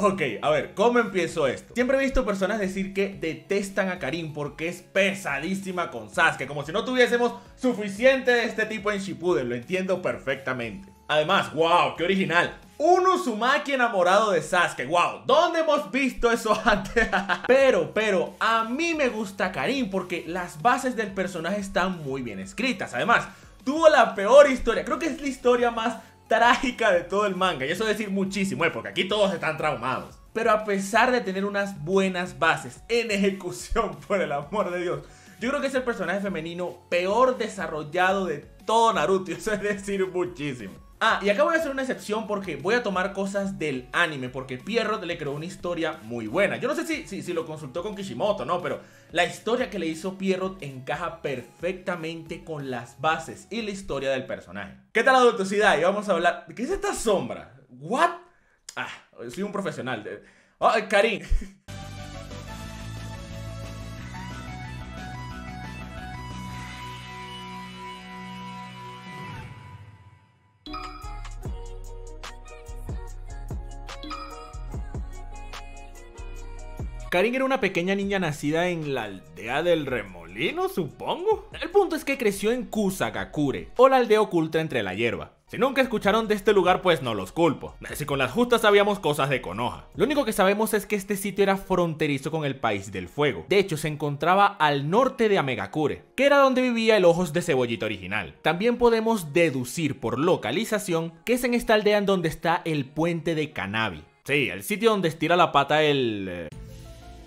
Ok, a ver, ¿cómo empiezo esto? Siempre he visto personas decir que detestan a Karim porque es pesadísima con Sasuke, como si no tuviésemos suficiente de este tipo en Shippuden, lo entiendo perfectamente. Además, wow, qué original. Un Uzumaki enamorado de Sasuke, wow, ¿dónde hemos visto eso antes? pero, pero, a mí me gusta Karim porque las bases del personaje están muy bien escritas. Además, tuvo la peor historia, creo que es la historia más trágica de todo el manga. Y eso es decir muchísimo, porque aquí todos están traumados. Pero a pesar de tener unas buenas bases en ejecución, por el amor de Dios, yo creo que es el personaje femenino peor desarrollado de todo Naruto. eso es decir muchísimo. Ah, y acá voy a hacer una excepción porque voy a tomar cosas del anime, porque Pierrot le creó una historia muy buena. Yo no sé si, si, si lo consultó con Kishimoto, ¿no? Pero la historia que le hizo Pierrot encaja perfectamente con las bases y la historia del personaje. ¿Qué tal la adultosidad? Y vamos a hablar... ¿Qué es esta sombra? ¿What? Ah, soy un profesional. ¡Ay, ah, Karim. Karin era una pequeña niña nacida en la aldea del remolino, supongo. El punto es que creció en Kusagakure, o la aldea oculta entre la hierba. Si nunca escucharon de este lugar, pues no los culpo. Si con las justas sabíamos cosas de Konoha. Lo único que sabemos es que este sitio era fronterizo con el País del Fuego. De hecho, se encontraba al norte de Amegakure, que era donde vivía el Ojos de cebollito original. También podemos deducir por localización que es en esta aldea en donde está el puente de Kanabi. Sí, el sitio donde estira la pata el... Eh,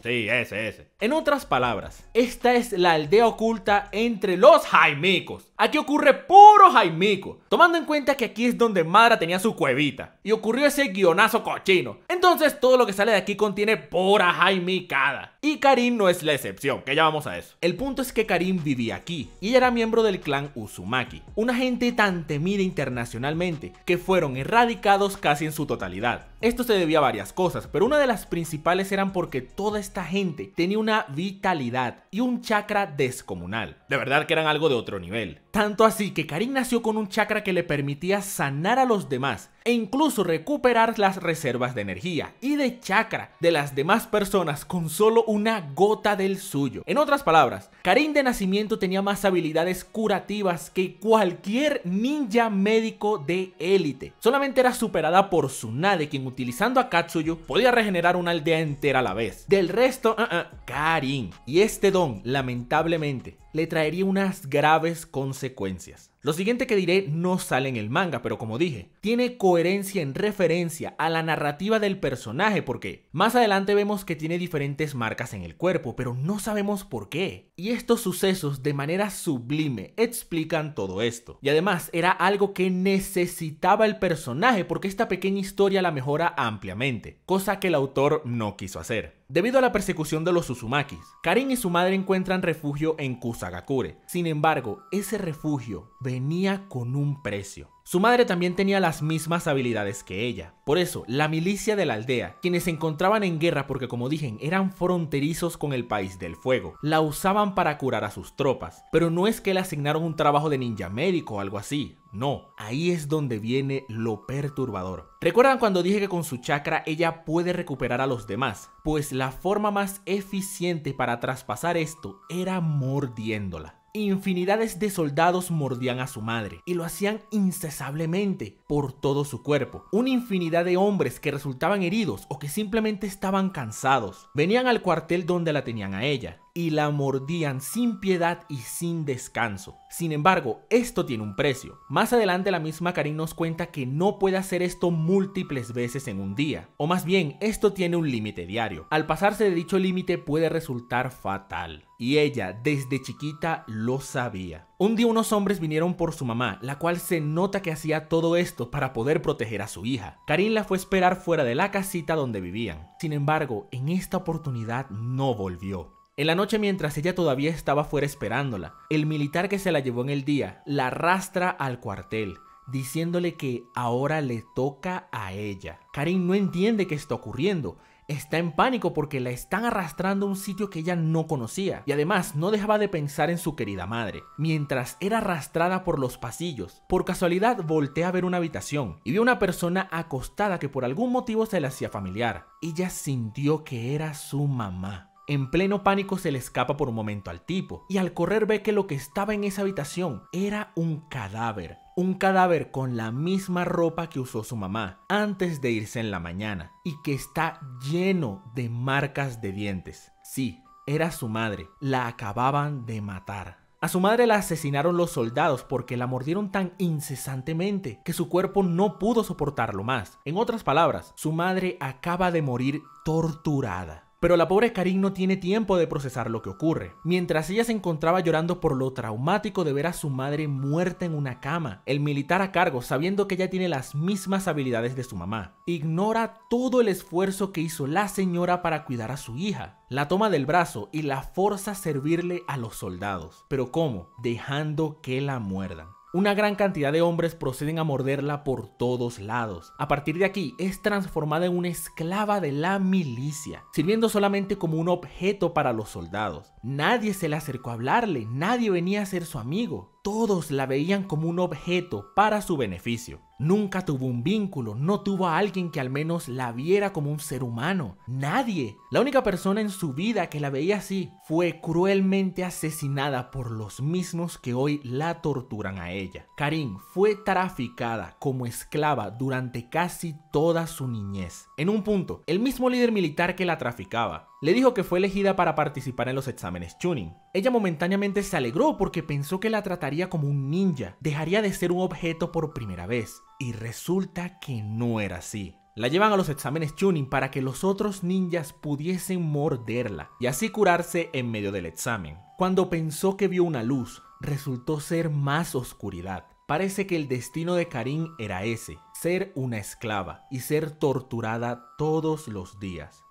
Sí, ese, ese. En otras palabras, esta es la aldea oculta entre los jaimicos. Aquí ocurre puro jaimico, tomando en cuenta que aquí es donde Madra tenía su cuevita y ocurrió ese guionazo cochino. Entonces todo lo que sale de aquí contiene pura jaimicada. Y Karim no es la excepción, que ya vamos a eso. El punto es que Karim vivía aquí y era miembro del clan Uzumaki, una gente tan temida internacionalmente que fueron erradicados casi en su totalidad. Esto se debía a varias cosas, pero una de las principales eran porque toda esta gente tenía una vitalidad y un chakra descomunal. De verdad que eran algo de otro nivel. Tanto así que Karin nació con un chakra que le permitía sanar a los demás e incluso recuperar las reservas de energía y de chakra de las demás personas con solo una gota del suyo. En otras palabras, Karin de nacimiento tenía más habilidades curativas que cualquier ninja médico de élite. Solamente era superada por Tsunade, quien utilizando a Katsuyu podía regenerar una aldea entera a la vez. Del resto, uh Karin. Y este don, lamentablemente, le traería unas graves consecuencias. Lo siguiente que diré no sale en el manga, pero como dije, tiene coherencia en referencia a la narrativa del personaje porque más adelante vemos que tiene diferentes marcas en el cuerpo, pero no sabemos por qué. Y estos sucesos de manera sublime explican todo esto. Y además era algo que necesitaba el personaje porque esta pequeña historia la mejora ampliamente, cosa que el autor no quiso hacer. Debido a la persecución de los Uzumakis Karin y su madre encuentran refugio en Kusagakure. Sin embargo, ese refugio venía con un precio. Su madre también tenía las mismas habilidades que ella. Por eso, la milicia de la aldea, quienes se encontraban en guerra porque como dije, eran fronterizos con el país del fuego, la usaban para curar a sus tropas. Pero no es que le asignaron un trabajo de ninja médico o algo así, no, ahí es donde viene lo perturbador. ¿Recuerdan cuando dije que con su chakra ella puede recuperar a los demás? Pues la forma más eficiente para traspasar esto era mordiéndola. Infinidades de soldados mordían a su madre y lo hacían incesablemente por todo su cuerpo. Una infinidad de hombres que resultaban heridos o que simplemente estaban cansados venían al cuartel donde la tenían a ella y la mordían sin piedad y sin descanso. Sin embargo, esto tiene un precio. Más adelante la misma Karin nos cuenta que no puede hacer esto múltiples veces en un día, o más bien, esto tiene un límite diario. Al pasarse de dicho límite puede resultar fatal. Y ella, desde chiquita, lo sabía. Un día unos hombres vinieron por su mamá, la cual se nota que hacía todo esto para poder proteger a su hija. Karin la fue a esperar fuera de la casita donde vivían. Sin embargo, en esta oportunidad no volvió. En la noche mientras ella todavía estaba fuera esperándola, el militar que se la llevó en el día la arrastra al cuartel, diciéndole que ahora le toca a ella. Karin no entiende qué está ocurriendo. Está en pánico porque la están arrastrando a un sitio que ella no conocía y además no dejaba de pensar en su querida madre. Mientras era arrastrada por los pasillos, por casualidad voltea a ver una habitación y vio una persona acostada que por algún motivo se le hacía familiar. Ella sintió que era su mamá. En pleno pánico se le escapa por un momento al tipo y al correr ve que lo que estaba en esa habitación era un cadáver. Un cadáver con la misma ropa que usó su mamá antes de irse en la mañana y que está lleno de marcas de dientes. Sí, era su madre. La acababan de matar. A su madre la asesinaron los soldados porque la mordieron tan incesantemente que su cuerpo no pudo soportarlo más. En otras palabras, su madre acaba de morir torturada. Pero la pobre Karin no tiene tiempo de procesar lo que ocurre. Mientras ella se encontraba llorando por lo traumático de ver a su madre muerta en una cama, el militar a cargo, sabiendo que ella tiene las mismas habilidades de su mamá, ignora todo el esfuerzo que hizo la señora para cuidar a su hija. La toma del brazo y la forza a servirle a los soldados. Pero ¿cómo? Dejando que la muerdan. Una gran cantidad de hombres proceden a morderla por todos lados. A partir de aquí es transformada en una esclava de la milicia, sirviendo solamente como un objeto para los soldados. Nadie se le acercó a hablarle, nadie venía a ser su amigo todos la veían como un objeto para su beneficio. Nunca tuvo un vínculo, no tuvo a alguien que al menos la viera como un ser humano. Nadie. La única persona en su vida que la veía así fue cruelmente asesinada por los mismos que hoy la torturan a ella. Karim fue traficada como esclava durante casi toda su niñez. En un punto, el mismo líder militar que la traficaba le dijo que fue elegida para participar en los exámenes Chunin. Ella momentáneamente se alegró porque pensó que la trataría como un ninja, dejaría de ser un objeto por primera vez, y resulta que no era así. La llevan a los exámenes Chunin para que los otros ninjas pudiesen morderla y así curarse en medio del examen. Cuando pensó que vio una luz, resultó ser más oscuridad. Parece que el destino de Karin era ese, ser una esclava y ser torturada todos los días.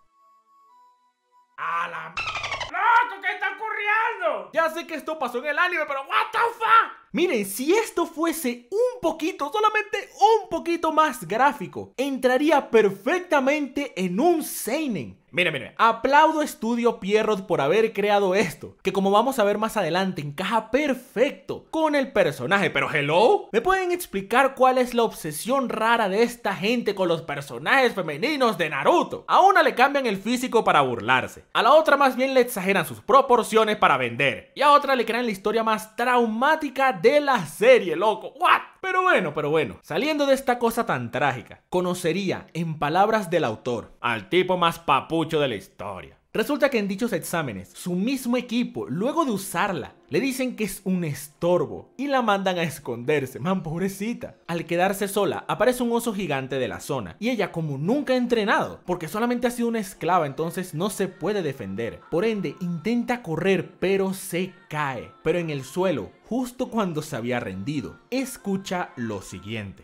¡A la... ¡Loco! ¿Qué está ocurriendo? Ya sé que esto pasó en el anime, pero... ¡What the fuck! Miren, si esto fuese un poquito, solamente un poquito más gráfico, entraría perfectamente en un Seinen. Miren, miren, aplaudo Estudio Pierrot por haber creado esto, que como vamos a ver más adelante, encaja perfecto con el personaje. Pero hello, ¿me pueden explicar cuál es la obsesión rara de esta gente con los personajes femeninos de Naruto? A una le cambian el físico para burlarse, a la otra más bien le exageran sus proporciones para vender, y a otra le crean la historia más traumática de la serie, loco. ¿What? Pero bueno, pero bueno, saliendo de esta cosa tan trágica, conocería, en palabras del autor, al tipo más papucho de la historia. Resulta que en dichos exámenes, su mismo equipo, luego de usarla, le dicen que es un estorbo y la mandan a esconderse, man pobrecita. Al quedarse sola, aparece un oso gigante de la zona y ella como nunca ha entrenado, porque solamente ha sido una esclava, entonces no se puede defender. Por ende, intenta correr, pero se cae. Pero en el suelo, justo cuando se había rendido, escucha lo siguiente.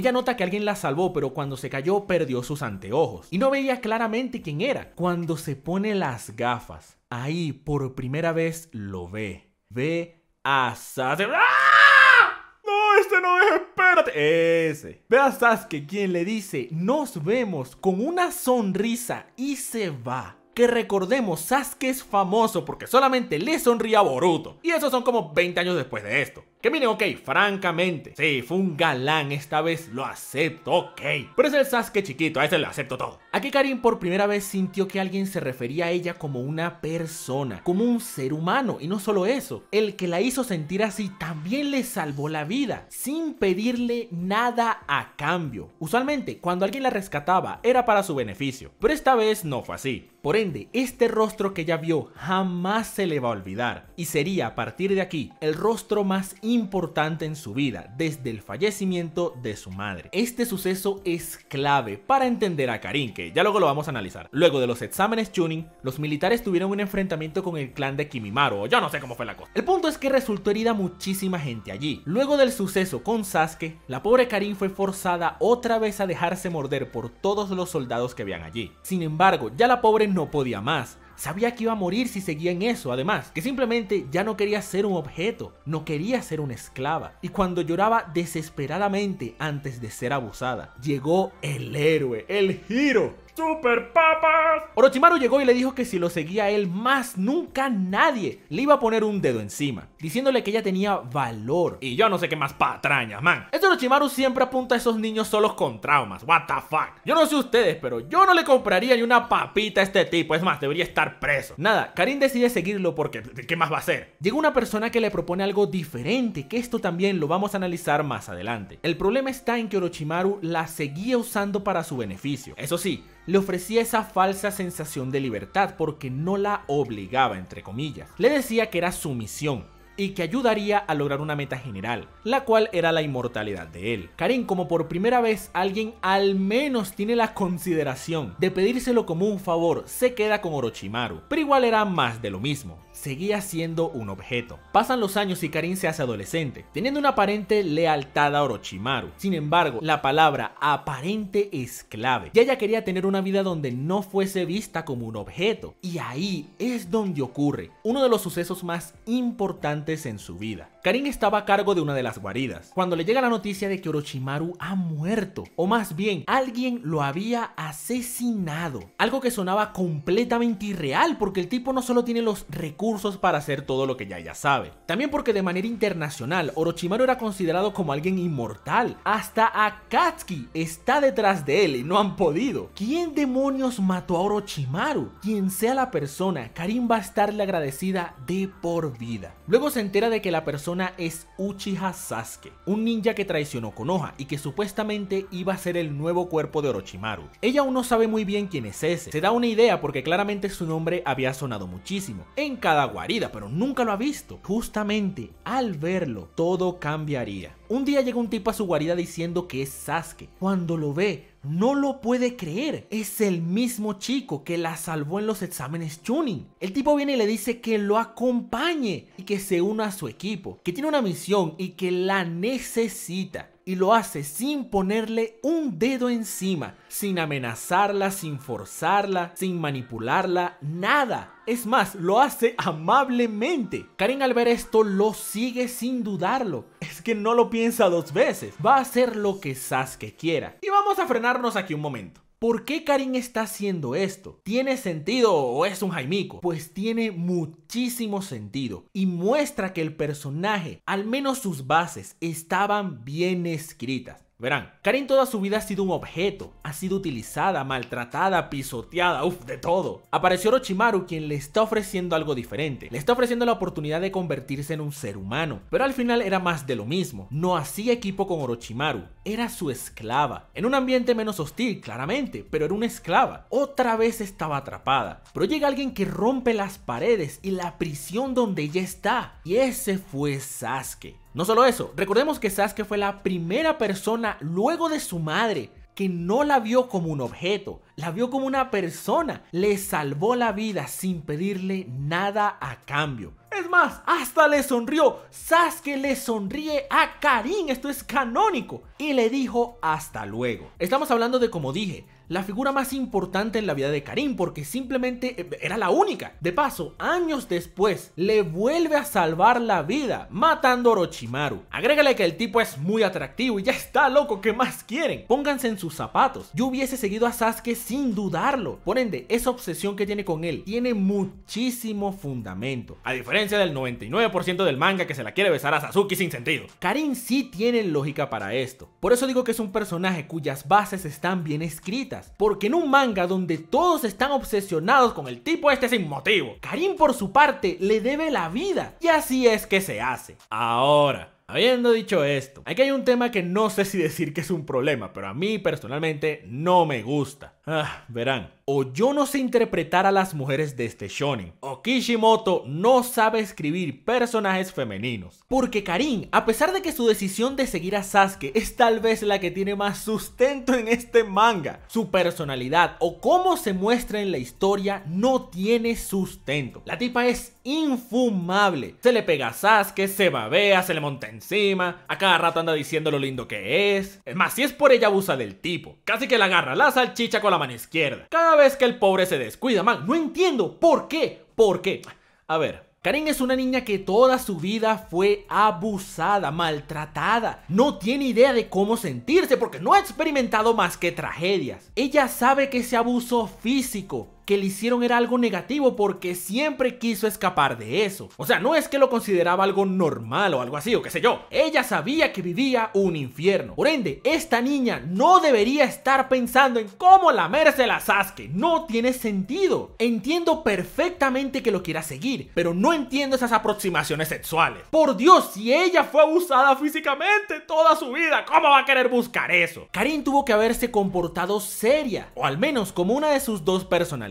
Ella nota que alguien la salvó, pero cuando se cayó perdió sus anteojos y no veía claramente quién era. Cuando se pone las gafas, ahí por primera vez lo ve. Ve a Sasuke. ¡Ah! No, este no es, espérate. Ese. Ve a Sasuke quien le dice, nos vemos con una sonrisa y se va. Que recordemos, Sasuke es famoso porque solamente le sonría a Boruto. Y eso son como 20 años después de esto. Que miren, ok, francamente, sí, fue un galán, esta vez lo acepto, ok. Pero es el Sasuke chiquito, a ese lo acepto todo. Aquí Karim por primera vez sintió que alguien se refería a ella como una persona, como un ser humano. Y no solo eso, el que la hizo sentir así también le salvó la vida, sin pedirle nada a cambio. Usualmente, cuando alguien la rescataba, era para su beneficio. Pero esta vez no fue así. Por ende, este rostro que ya vio jamás se le va a olvidar y sería a partir de aquí el rostro más importante en su vida desde el fallecimiento de su madre. Este suceso es clave para entender a Karin, que ya luego lo vamos a analizar. Luego de los exámenes tuning, los militares tuvieron un enfrentamiento con el clan de Kimimaro, o yo no sé cómo fue la cosa. El punto es que resultó herida muchísima gente allí. Luego del suceso con Sasuke, la pobre Karin fue forzada otra vez a dejarse morder por todos los soldados que habían allí. Sin embargo, ya la pobre no podía más. Sabía que iba a morir si seguía en eso, además, que simplemente ya no quería ser un objeto, no quería ser una esclava. Y cuando lloraba desesperadamente antes de ser abusada, llegó el héroe, el giro. ¡Super papas! Orochimaru llegó y le dijo que si lo seguía él más nunca nadie le iba a poner un dedo encima, diciéndole que ella tenía valor. Y yo no sé qué más patrañas, man. Este Orochimaru siempre apunta a esos niños solos con traumas. What the fuck. Yo no sé ustedes, pero yo no le compraría ni una papita a este tipo. Es más, debería estar preso. Nada, Karin decide seguirlo porque ¿qué más va a hacer? Llega una persona que le propone algo diferente, que esto también lo vamos a analizar más adelante. El problema está en que Orochimaru la seguía usando para su beneficio. Eso sí, le ofrecía esa falsa sensación de libertad porque no la obligaba, entre comillas. Le decía que era su misión y que ayudaría a lograr una meta general, la cual era la inmortalidad de él. Karin, como por primera vez alguien al menos tiene la consideración de pedírselo como un favor, se queda con Orochimaru, pero igual era más de lo mismo seguía siendo un objeto. Pasan los años y Karin se hace adolescente, teniendo una aparente lealtad a Orochimaru. Sin embargo, la palabra aparente es clave, ya ella quería tener una vida donde no fuese vista como un objeto. Y ahí es donde ocurre uno de los sucesos más importantes en su vida. Karin estaba a cargo de una de las guaridas, cuando le llega la noticia de que Orochimaru ha muerto, o más bien, alguien lo había asesinado. Algo que sonaba completamente irreal, porque el tipo no solo tiene los recursos para hacer todo lo que ya ya sabe, también porque de manera internacional, Orochimaru era considerado como alguien inmortal. Hasta Akatsuki está detrás de él y no han podido. ¿Quién demonios mató a Orochimaru? Quien sea la persona, Karin va a estarle agradecida de por vida. Luego se se entera de que la persona es Uchiha Sasuke, un ninja que traicionó Konoha y que supuestamente iba a ser el nuevo cuerpo de Orochimaru. Ella aún no sabe muy bien quién es ese, se da una idea porque claramente su nombre había sonado muchísimo, en cada guarida, pero nunca lo ha visto. Justamente al verlo, todo cambiaría. Un día llega un tipo a su guarida diciendo que es Sasuke. Cuando lo ve, no lo puede creer. Es el mismo chico que la salvó en los exámenes Chunin. El tipo viene y le dice que lo acompañe y que se una a su equipo, que tiene una misión y que la necesita y lo hace sin ponerle un dedo encima, sin amenazarla, sin forzarla, sin manipularla, nada. Es más, lo hace amablemente. Karin al ver esto lo sigue sin dudarlo. Es que no lo piensa dos veces. Va a hacer lo que Sasuke quiera. Y vamos a frenarnos aquí un momento. ¿Por qué Karim está haciendo esto? ¿Tiene sentido o es un Jaimico? Pues tiene muchísimo sentido y muestra que el personaje, al menos sus bases, estaban bien escritas. Verán, Karin toda su vida ha sido un objeto, ha sido utilizada, maltratada, pisoteada, uff, de todo. Apareció Orochimaru quien le está ofreciendo algo diferente, le está ofreciendo la oportunidad de convertirse en un ser humano, pero al final era más de lo mismo, no hacía equipo con Orochimaru, era su esclava, en un ambiente menos hostil, claramente, pero era una esclava, otra vez estaba atrapada, pero llega alguien que rompe las paredes y la prisión donde ella está, y ese fue Sasuke. No solo eso, recordemos que Sasuke fue la primera persona luego de su madre que no la vio como un objeto, la vio como una persona, le salvó la vida sin pedirle nada a cambio. Es más, hasta le sonrió, Sasuke le sonríe a Karin, esto es canónico, y le dijo hasta luego. Estamos hablando de, como dije, la figura más importante en la vida de Karim, porque simplemente eh, era la única. De paso, años después, le vuelve a salvar la vida, matando a Orochimaru. Agrégale que el tipo es muy atractivo y ya está loco, ¿qué más quieren? Pónganse en sus zapatos. Yo hubiese seguido a Sasuke sin dudarlo. Por ende, esa obsesión que tiene con él tiene muchísimo fundamento. A diferencia del 99% del manga que se la quiere besar a Sasuke sin sentido. Karim sí tiene lógica para esto. Por eso digo que es un personaje cuyas bases están bien escritas porque en un manga donde todos están obsesionados con el tipo este sin motivo, Karim por su parte le debe la vida. Y así es que se hace. Ahora, Habiendo dicho esto, aquí hay un tema que no sé si decir que es un problema, pero a mí personalmente no me gusta. Ah, verán. O yo no sé interpretar a las mujeres de este shonen, o Kishimoto no sabe escribir personajes femeninos. Porque Karin, a pesar de que su decisión de seguir a Sasuke es tal vez la que tiene más sustento en este manga, su personalidad o cómo se muestra en la historia no tiene sustento. La tipa es infumable. Se le pega a Sasuke, se babea, se le monta encima, a cada rato anda diciendo lo lindo que es. Es más, si es por ella abusa del tipo. Casi que la agarra la salchicha con la izquierda. Cada vez que el pobre se descuida, man, no entiendo por qué, por qué. A ver, Karen es una niña que toda su vida fue abusada, maltratada. No tiene idea de cómo sentirse porque no ha experimentado más que tragedias. Ella sabe que se abuso físico que le hicieron era algo negativo porque siempre quiso escapar de eso. O sea, no es que lo consideraba algo normal o algo así, o qué sé yo. Ella sabía que vivía un infierno. Por ende, esta niña no debería estar pensando en cómo lamerse la Sasuke. No tiene sentido. Entiendo perfectamente que lo quiera seguir, pero no entiendo esas aproximaciones sexuales. Por Dios, si ella fue abusada físicamente toda su vida, ¿cómo va a querer buscar eso? Karin tuvo que haberse comportado seria, o al menos como una de sus dos personalidades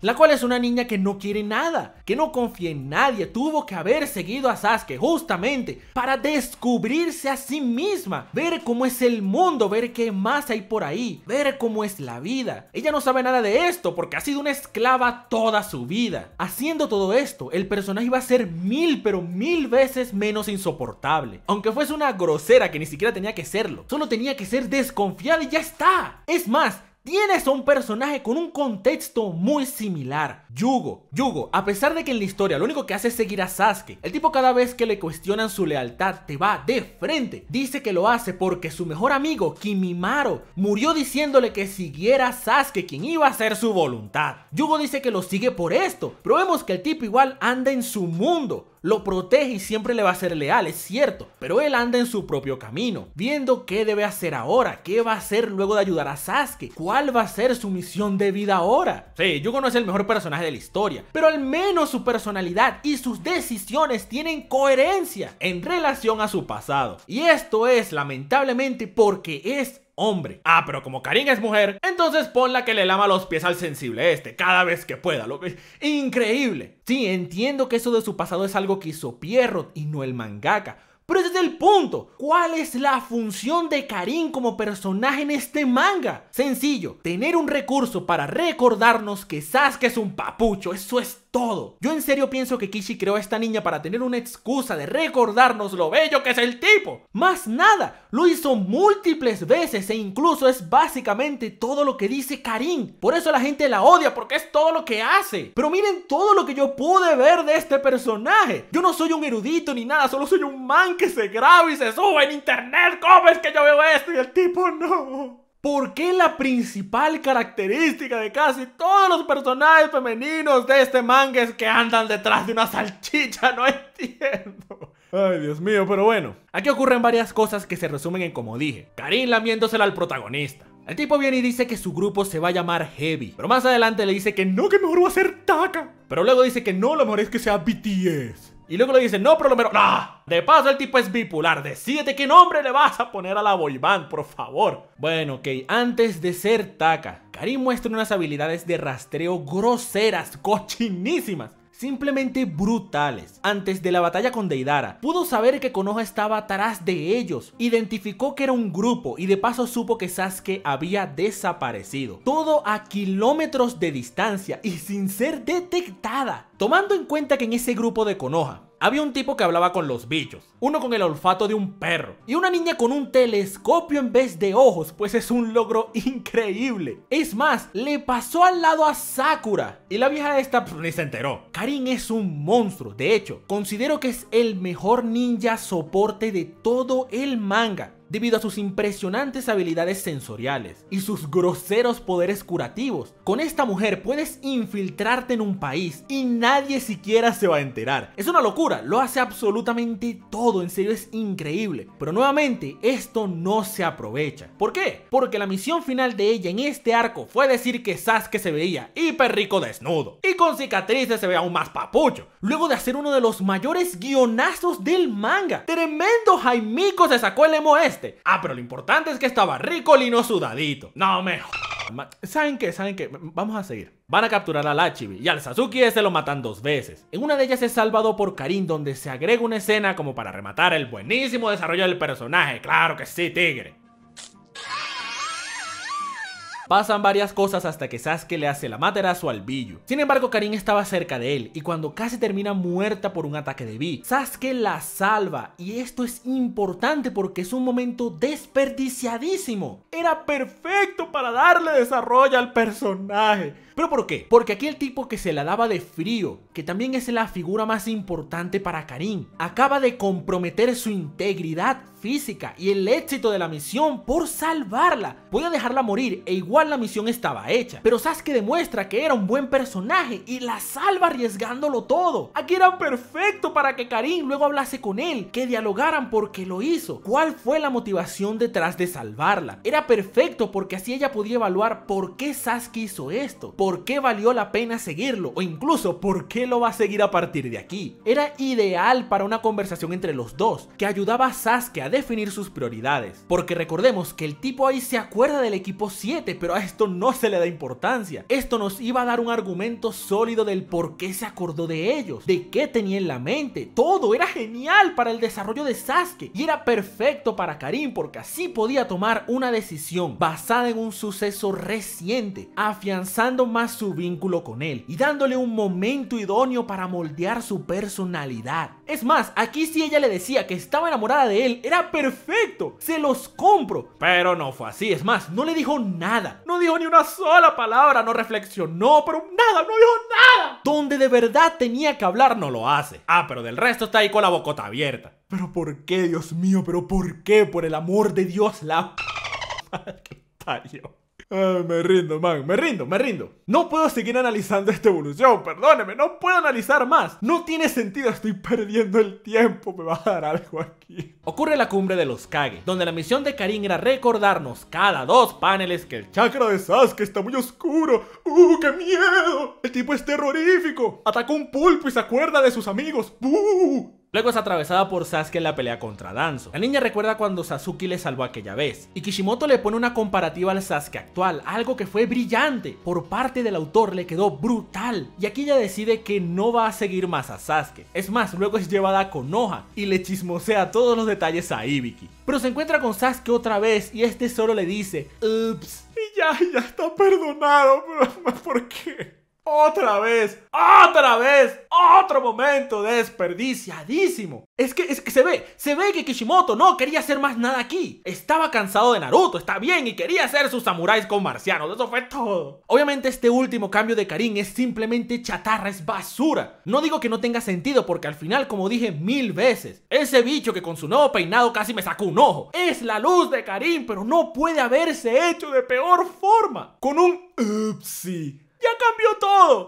la cual es una niña que no quiere nada, que no confía en nadie, tuvo que haber seguido a Sasuke justamente para descubrirse a sí misma, ver cómo es el mundo, ver qué más hay por ahí, ver cómo es la vida. Ella no sabe nada de esto porque ha sido una esclava toda su vida. Haciendo todo esto, el personaje iba a ser mil pero mil veces menos insoportable, aunque fuese una grosera que ni siquiera tenía que serlo, solo tenía que ser desconfiada y ya está. Es más, tienes a un personaje con un contexto muy similar. Yugo, Yugo, a pesar de que en la historia lo único que hace es seguir a Sasuke, el tipo cada vez que le cuestionan su lealtad te va de frente. Dice que lo hace porque su mejor amigo, Kimimaro, murió diciéndole que siguiera a Sasuke, quien iba a hacer su voluntad. Yugo dice que lo sigue por esto, Probemos que el tipo igual anda en su mundo lo protege y siempre le va a ser leal, es cierto, pero él anda en su propio camino, viendo qué debe hacer ahora, qué va a hacer luego de ayudar a Sasuke, cuál va a ser su misión de vida ahora. Sí, Yugo no es el mejor personaje de la historia, pero al menos su personalidad y sus decisiones tienen coherencia en relación a su pasado. Y esto es lamentablemente porque es hombre. Ah, pero como Karin es mujer, entonces ponla que le lama los pies al sensible este cada vez que pueda. Lo que... Increíble. Sí, entiendo que eso de su pasado es algo que hizo Pierrot y no el mangaka. Pero ese es el punto. ¿Cuál es la función de Karin como personaje en este manga? Sencillo, tener un recurso para recordarnos que Sasuke es un papucho. Eso es todo. Yo en serio pienso que Kishi creó a esta niña para tener una excusa de recordarnos lo bello que es el tipo. Más nada, lo hizo múltiples veces e incluso es básicamente todo lo que dice Karim. Por eso la gente la odia porque es todo lo que hace. Pero miren todo lo que yo pude ver de este personaje. Yo no soy un erudito ni nada, solo soy un man que se graba y se sube en internet. ¿Cómo es que yo veo esto? Y el tipo no. ¿Por qué la principal característica de casi todos los personajes femeninos de este manga es que andan detrás de una salchicha? No entiendo. Ay, Dios mío, pero bueno. Aquí ocurren varias cosas que se resumen en como dije. Karin lamiéndosela al protagonista. El tipo viene y dice que su grupo se va a llamar Heavy, pero más adelante le dice que no, que mejor va a ser Taca. Pero luego dice que no, lo mejor es que sea BTS. Y luego le dicen, no, pero lo mero... ¡Nah! De paso, el tipo es bipolar. Decídete qué nombre le vas a poner a la boyband, por favor. Bueno, ok. Antes de ser Taka, Karim muestra unas habilidades de rastreo groseras, cochinísimas simplemente brutales. Antes de la batalla con Deidara, pudo saber que Konoha estaba atrás de ellos, identificó que era un grupo y de paso supo que Sasuke había desaparecido. Todo a kilómetros de distancia y sin ser detectada. Tomando en cuenta que en ese grupo de Konoha había un tipo que hablaba con los bichos, uno con el olfato de un perro y una niña con un telescopio en vez de ojos, pues es un logro increíble. Es más, le pasó al lado a Sakura y la vieja esta pues, ni se enteró. Karin es un monstruo, de hecho, considero que es el mejor ninja soporte de todo el manga debido a sus impresionantes habilidades sensoriales y sus groseros poderes curativos. Con esta mujer puedes infiltrarte en un país y nadie siquiera se va a enterar. Es una locura, lo hace absolutamente todo, en serio es increíble. Pero nuevamente, esto no se aprovecha. ¿Por qué? Porque la misión final de ella en este arco fue decir que Sasuke se veía hiper rico desnudo y con cicatrices se ve aún más papucho. Luego de hacer uno de los mayores guionazos del manga, tremendo Jaimiko se sacó el MOS este. Ah, pero lo importante es que estaba rico, lino, sudadito. No me ¿Saben qué? ¿Saben qué? Vamos a seguir. Van a capturar al Hachibi y al Sasuke se lo matan dos veces. En una de ellas es salvado por Karin donde se agrega una escena como para rematar el buenísimo desarrollo del personaje. Claro que sí, tigre. Pasan varias cosas hasta que Sasuke le hace La la a su albillo, Sin embargo, Karin estaba cerca de él y cuando casi termina muerta por un ataque de Vi, Sasuke la salva y esto es importante porque es un momento desperdiciadísimo. Era perfecto para darle desarrollo al personaje. ¿Pero por qué? Porque aquí el tipo que se la daba de frío, que también es la figura más importante para Karim, acaba de comprometer su integridad física y el éxito de la misión por salvarla. Voy a dejarla morir e igual Cuál la misión estaba hecha, pero Sasuke demuestra que era un buen personaje y la salva arriesgándolo todo. Aquí era perfecto para que Karin luego hablase con él, que dialogaran porque lo hizo. ¿Cuál fue la motivación detrás de salvarla? Era perfecto porque así ella podía evaluar por qué Sasuke hizo esto, por qué valió la pena seguirlo o incluso por qué lo va a seguir a partir de aquí. Era ideal para una conversación entre los dos que ayudaba a Sasuke a definir sus prioridades, porque recordemos que el tipo ahí se acuerda del equipo 7 pero a esto no se le da importancia. Esto nos iba a dar un argumento sólido del por qué se acordó de ellos, de qué tenía en la mente. Todo era genial para el desarrollo de Sasuke y era perfecto para Karim porque así podía tomar una decisión basada en un suceso reciente, afianzando más su vínculo con él y dándole un momento idóneo para moldear su personalidad. Es más, aquí si ella le decía que estaba enamorada de él, era perfecto, se los compro. Pero no fue así, es más, no le dijo nada. No dijo ni una sola palabra, no reflexionó, pero nada, no dijo nada. Donde de verdad tenía que hablar no lo hace. Ah, pero del resto está ahí con la bocota abierta. Pero ¿por qué, Dios mío? ¿Pero por qué? Por el amor de Dios, la... ¿Qué tal me rindo, man, me rindo, me rindo. No puedo seguir analizando esta evolución, perdóneme, no puedo analizar más. No tiene sentido, estoy perdiendo el tiempo, me va a dar algo aquí. Ocurre la cumbre de los Kage, donde la misión de Karin era recordarnos cada dos paneles que el chakra de Sasuke está muy oscuro. ¡Uh, qué miedo! El tipo es terrorífico. Atacó un pulpo y se acuerda de sus amigos. ¡Uh! Luego es atravesada por Sasuke en la pelea contra Danzo. La niña recuerda cuando Sasuke le salvó aquella vez. Y Kishimoto le pone una comparativa al Sasuke actual, algo que fue brillante. Por parte del autor le quedó brutal. Y aquí ya decide que no va a seguir más a Sasuke. Es más, luego es llevada con hoja y le chismosea todos los detalles a Ibiki. Pero se encuentra con Sasuke otra vez y este solo le dice, ups, y ya, ya está perdonado, pero ¿por qué? Otra vez, otra vez, otro momento desperdiciadísimo. Es que, es que se ve, se ve que Kishimoto no quería hacer más nada aquí. Estaba cansado de Naruto, está bien, y quería hacer sus samuráis con marcianos, eso fue todo. Obviamente este último cambio de Karin es simplemente chatarra, es basura. No digo que no tenga sentido porque al final, como dije mil veces, ese bicho que con su nuevo peinado casi me sacó un ojo, es la luz de Karin, pero no puede haberse hecho de peor forma. Con un... Upsi.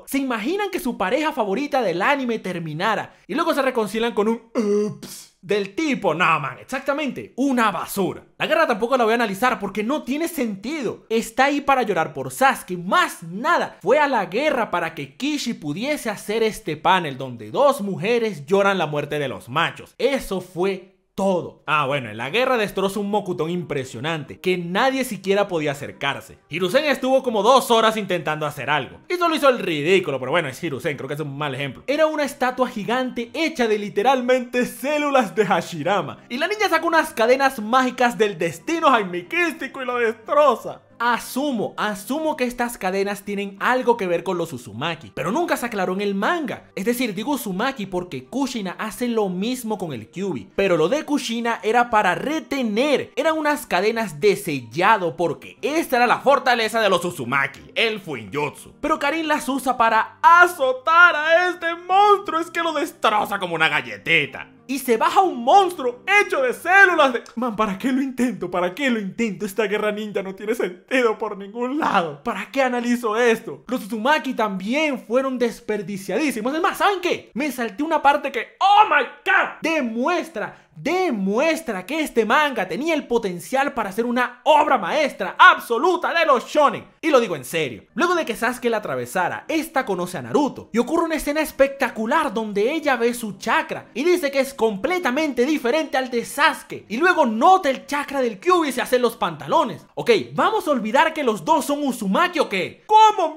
¿Se imaginan que su pareja favorita del anime terminara y luego se reconcilian con un ups? Del tipo, no man, exactamente, una basura. La guerra tampoco la voy a analizar porque no tiene sentido. Está ahí para llorar por Sasuke, más nada. Fue a la guerra para que Kishi pudiese hacer este panel donde dos mujeres lloran la muerte de los machos. Eso fue todo. Ah, bueno, en la guerra destroza un Mokuton impresionante, que nadie siquiera podía acercarse. Hirusen estuvo como dos horas intentando hacer algo. Y solo hizo el ridículo, pero bueno, es Hirusen, creo que es un mal ejemplo. Era una estatua gigante hecha de literalmente células de Hashirama. Y la niña saca unas cadenas mágicas del destino jaimiquístico y lo destroza. Asumo, asumo que estas cadenas tienen algo que ver con los Uzumaki, pero nunca se aclaró en el manga. Es decir, digo Uzumaki porque Kushina hace lo mismo con el Kyubi, pero lo de Kushina era para retener, eran unas cadenas de sellado porque esta era la fortaleza de los Uzumaki, el Fuinjutsu. Pero Karin las usa para azotar a este monstruo, es que lo destroza como una galletita y se baja un monstruo hecho de células de... Man, ¿para qué lo intento? ¿Para qué lo intento? Esta guerra ninja no tiene sentido por ningún lado. ¿Para qué analizo esto? Los Uzumaki también fueron desperdiciadísimos. Es más, ¿saben qué? Me salté una parte que... ¡Oh, my God! Demuestra demuestra que este manga tenía el potencial para ser una obra maestra absoluta de los shonen. Y lo digo en serio. Luego de que Sasuke la atravesara, esta conoce a Naruto y ocurre una escena espectacular donde ella ve su chakra y dice que es completamente diferente al de Sasuke. Y luego nota el chakra del Kyuubi y se hace los pantalones. Ok, vamos a olvidar que los dos son Uzumaki o qué. ¿Cómo?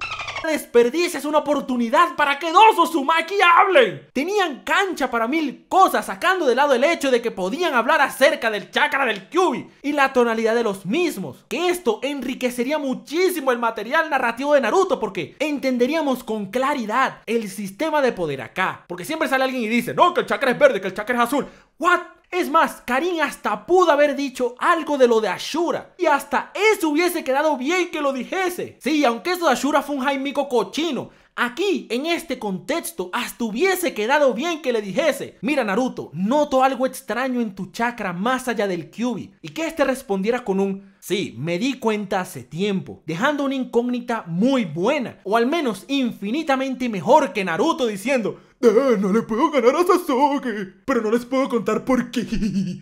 es una oportunidad para que dos Ozumaki hablen. Tenían cancha para mil cosas, sacando de lado el hecho de que podían hablar acerca del chakra del Kyubi y la tonalidad de los mismos. Que esto enriquecería muchísimo el material narrativo de Naruto porque entenderíamos con claridad el sistema de poder acá. Porque siempre sale alguien y dice, no, que el chakra es verde, que el chakra es azul. ¿What? Es más, Karim hasta pudo haber dicho algo de lo de Ashura. Y hasta eso hubiese quedado bien que lo dijese. Sí, aunque eso de Ashura fue un jaimico cochino. Aquí, en este contexto, hasta hubiese quedado bien que le dijese, mira Naruto, noto algo extraño en tu chakra más allá del Kyubi. Y que este respondiera con un, sí, me di cuenta hace tiempo, dejando una incógnita muy buena, o al menos infinitamente mejor que Naruto diciendo, eh, no le puedo ganar a Sasuke, pero no les puedo contar por qué.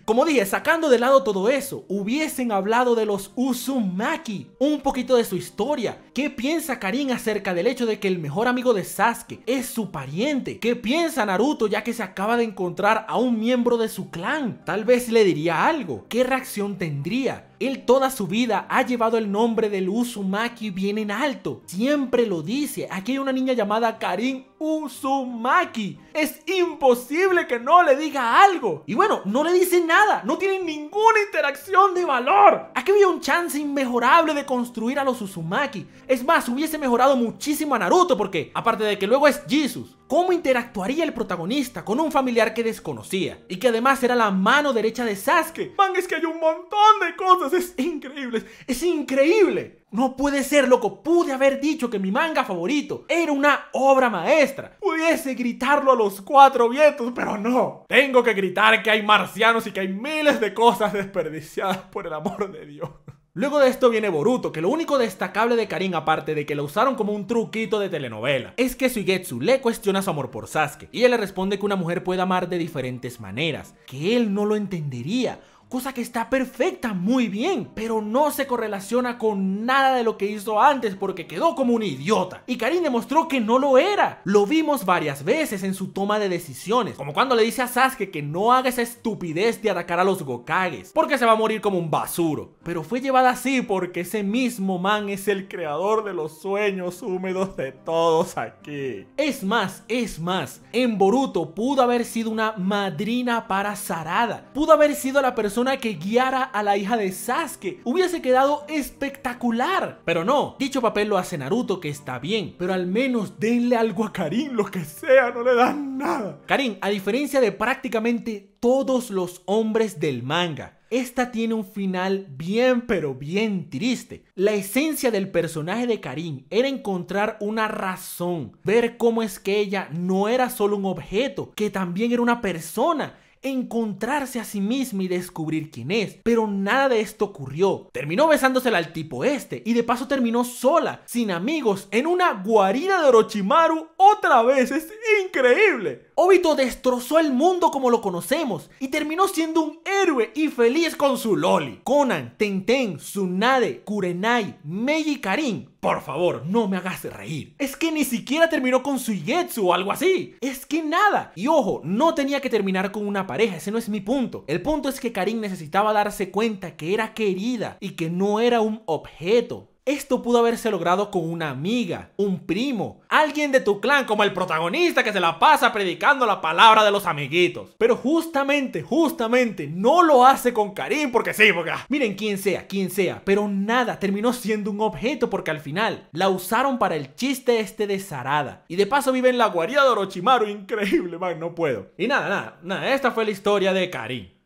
Como dije, sacando de lado todo eso, hubiesen hablado de los Uzumaki, un poquito de su historia. ¿Qué piensa Karin acerca del hecho de que el mejor amigo de Sasuke es su pariente? ¿Qué piensa Naruto ya que se acaba de encontrar a un miembro de su clan? Tal vez le diría algo. ¿Qué reacción tendría? Él toda su vida ha llevado el nombre del Uzumaki bien en alto. Siempre lo dice. Aquí hay una niña llamada Karin Uzumaki. Es imposible que no le diga algo. Y bueno, no le dice nada. No tiene ninguna interacción de valor. Aquí había un chance inmejorable de construir a los Uzumaki. Es más, hubiese mejorado muchísimo a Naruto porque, aparte de que luego es Jesus, cómo interactuaría el protagonista con un familiar que desconocía y que además era la mano derecha de Sasuke. Manga, es que hay un montón de cosas, es increíble, es increíble. No puede ser, loco, pude haber dicho que mi manga favorito era una obra maestra. Pudiese gritarlo a los cuatro vientos, pero no. Tengo que gritar que hay marcianos y que hay miles de cosas desperdiciadas por el amor de Dios. Luego de esto viene Boruto, que lo único destacable de Karin aparte de que lo usaron como un truquito de telenovela, es que Suigetsu le cuestiona su amor por Sasuke, y él le responde que una mujer puede amar de diferentes maneras, que él no lo entendería, cosa que está perfecta, muy bien, pero no se correlaciona con nada de lo que hizo antes porque quedó como un idiota. Y Karim demostró que no lo era. Lo vimos varias veces en su toma de decisiones, como cuando le dice a Sasuke que no haga esa estupidez de atacar a los Gokages, porque se va a morir como un basuro. Pero fue llevada así porque ese mismo man es el creador de los sueños húmedos de todos aquí. Es más, es más, en Boruto pudo haber sido una madrina para Sarada, pudo haber sido la persona que guiara a la hija de Sasuke. Hubiese quedado espectacular. Pero no, dicho papel lo hace Naruto, que está bien. Pero al menos denle algo a Karin, lo que sea, no le dan nada. Karin, a diferencia de prácticamente todos los hombres del manga, esta tiene un final bien pero bien triste. La esencia del personaje de Karin era encontrar una razón, ver cómo es que ella no era solo un objeto, que también era una persona encontrarse a sí misma y descubrir quién es, pero nada de esto ocurrió. Terminó besándosela al tipo este y de paso terminó sola, sin amigos, en una guarida de Orochimaru otra vez, es increíble. Obito destrozó el mundo como lo conocemos y terminó siendo un héroe y feliz con su Loli. Conan, Tenten, Tsunade, Kurenai, Meiji y Karin. Por favor, no me hagas reír. Es que ni siquiera terminó con su Suigetsu o algo así. Es que nada. Y ojo, no tenía que terminar con una pareja, ese no es mi punto. El punto es que Karin necesitaba darse cuenta que era querida y que no era un objeto. Esto pudo haberse logrado con una amiga, un primo, alguien de tu clan como el protagonista que se la pasa predicando la palabra de los amiguitos. Pero justamente, justamente, no lo hace con Karim porque sí, porque... Ah, miren quién sea, quien sea, pero nada, terminó siendo un objeto porque al final la usaron para el chiste este de Sarada. Y de paso vive en la guarida de Orochimaru, increíble, man, no puedo. Y nada, nada, nada, esta fue la historia de Karim.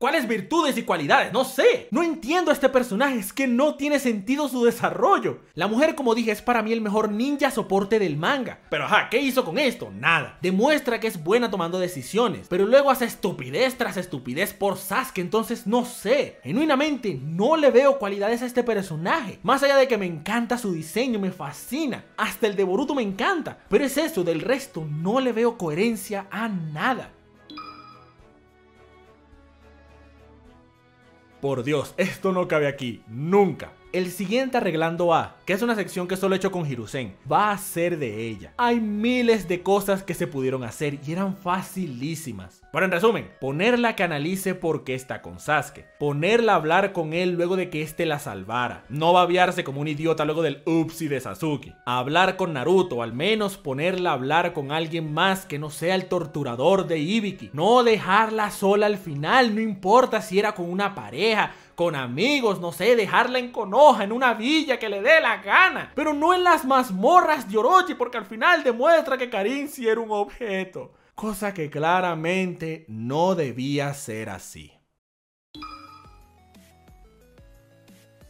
¿Cuáles virtudes y cualidades? No sé. No entiendo a este personaje, es que no tiene sentido su desarrollo. La mujer, como dije, es para mí el mejor ninja soporte del manga. Pero ajá, ¿qué hizo con esto? Nada. Demuestra que es buena tomando decisiones, pero luego hace estupidez tras estupidez por Sasuke, entonces no sé. Genuinamente, no le veo cualidades a este personaje. Más allá de que me encanta su diseño, me fascina. Hasta el de Boruto me encanta. Pero es eso, del resto no le veo coherencia a nada. Por Dios, esto no cabe aquí, nunca. El siguiente arreglando A, que es una sección que solo he hecho con Hirusen, va a ser de ella. Hay miles de cosas que se pudieron hacer y eran facilísimas. Pero en resumen, ponerla que analice por qué está con Sasuke, ponerla a hablar con él luego de que éste la salvara, no babiarse como un idiota luego del upsi de Sasuke, hablar con Naruto, al menos ponerla a hablar con alguien más que no sea el torturador de Ibiki, no dejarla sola al final, no importa si era con una pareja, con amigos, no sé, dejarla en Conoja, en una villa que le dé la gana, pero no en las mazmorras de Orochi, porque al final demuestra que Karin sí era un objeto, cosa que claramente no debía ser así.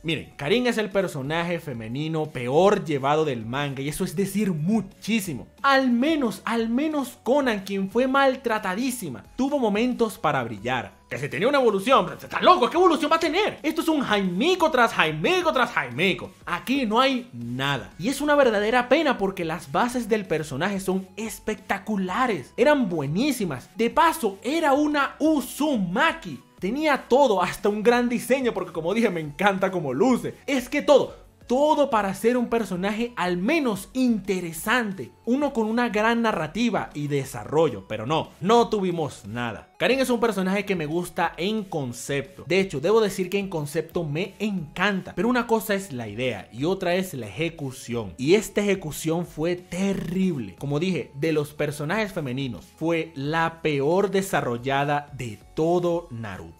Miren, Karin es el personaje femenino peor llevado del manga y eso es decir muchísimo. Al menos, al menos Conan, quien fue maltratadísima, tuvo momentos para brillar que se tenía una evolución. ¿está loco? ¿Qué evolución va a tener? Esto es un Jaimico tras Jaimico tras Jaimico. Aquí no hay nada. Y es una verdadera pena porque las bases del personaje son espectaculares. Eran buenísimas. De paso, era una Uzumaki. Tenía todo, hasta un gran diseño, porque como dije, me encanta como luce. Es que todo, todo para ser un personaje al menos interesante, uno con una gran narrativa y desarrollo, pero no, no tuvimos nada. Karin es un personaje que me gusta en concepto, de hecho debo decir que en concepto me encanta, pero una cosa es la idea y otra es la ejecución, y esta ejecución fue terrible. Como dije, de los personajes femeninos, fue la peor desarrollada de todo Naruto.